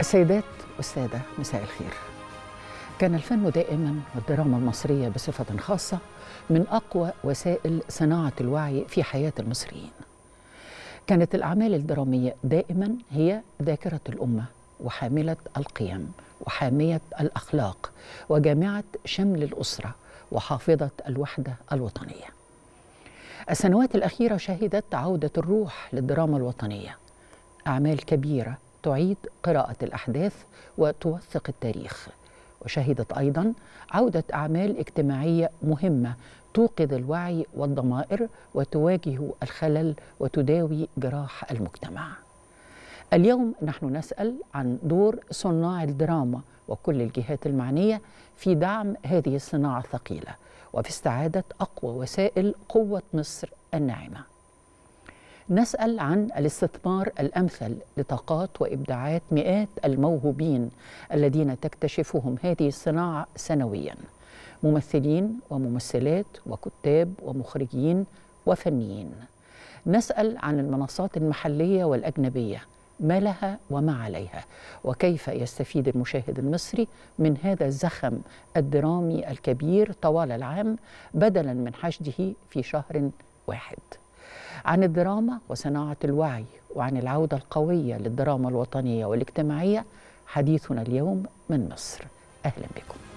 السيدات والسادة مساء الخير كان الفن دائما والدراما المصرية بصفة خاصة من أقوى وسائل صناعة الوعي في حياة المصريين كانت الأعمال الدرامية دائما هي ذاكرة الأمة وحاملة القيم وحامية الأخلاق وجامعة شمل الأسرة وحافظة الوحدة الوطنية السنوات الأخيرة شهدت عودة الروح للدراما الوطنية أعمال كبيرة تعيد قراءة الأحداث وتوثق التاريخ وشهدت أيضا عودة أعمال اجتماعية مهمة توقظ الوعي والضمائر وتواجه الخلل وتداوي جراح المجتمع اليوم نحن نسأل عن دور صناع الدراما وكل الجهات المعنية في دعم هذه الصناعة الثقيلة وفي استعادة أقوى وسائل قوة مصر الناعمة نسأل عن الاستثمار الأمثل لطاقات وإبداعات مئات الموهوبين الذين تكتشفهم هذه الصناعة سنوياً ممثلين وممثلات وكتاب ومخرجين وفنيين نسأل عن المنصات المحلية والأجنبية ما لها وما عليها وكيف يستفيد المشاهد المصري من هذا الزخم الدرامي الكبير طوال العام بدلا من حشده في شهر واحد عن الدراما وصناعة الوعي وعن العودة القوية للدراما الوطنية والاجتماعية حديثنا اليوم من مصر أهلا بكم